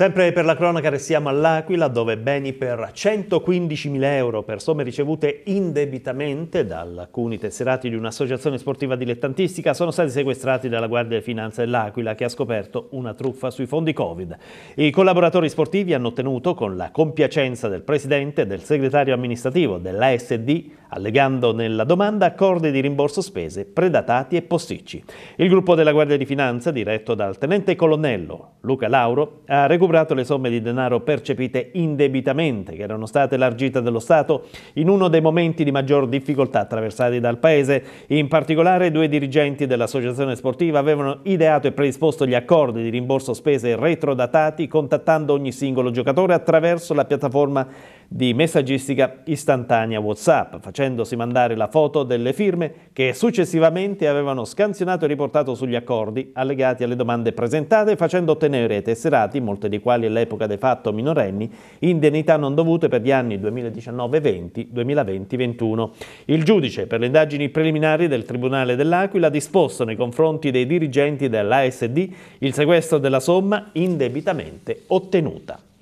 Sempre per la cronaca restiamo all'Aquila dove beni per 115.000 euro per somme ricevute indebitamente da alcuni tesserati di un'associazione sportiva dilettantistica sono stati sequestrati dalla Guardia di Finanza dell'Aquila che ha scoperto una truffa sui fondi Covid. I collaboratori sportivi hanno ottenuto con la compiacenza del presidente e del segretario amministrativo dell'ASD allegando nella domanda accordi di rimborso spese predatati e posticci. Il gruppo della Guardia di Finanza diretto dal tenente colonnello Luca Lauro, ha recuperato le somme di denaro percepite indebitamente, che erano state largite dallo Stato in uno dei momenti di maggior difficoltà attraversati dal Paese. In particolare, due dirigenti dell'associazione sportiva avevano ideato e predisposto gli accordi di rimborso spese retrodatati, contattando ogni singolo giocatore attraverso la piattaforma di messaggistica istantanea WhatsApp, facendosi mandare la foto delle firme che successivamente avevano scansionato e riportato sugli accordi allegati alle domande presentate, facendo ottenere ai tesserati, molti dei quali all'epoca dei fatto minorenni, indennità non dovute per gli anni 2019-20, 2020-21. Il giudice per le indagini preliminari del Tribunale dell'Aquila ha disposto nei confronti dei dirigenti dell'ASD il sequestro della somma indebitamente ottenuta.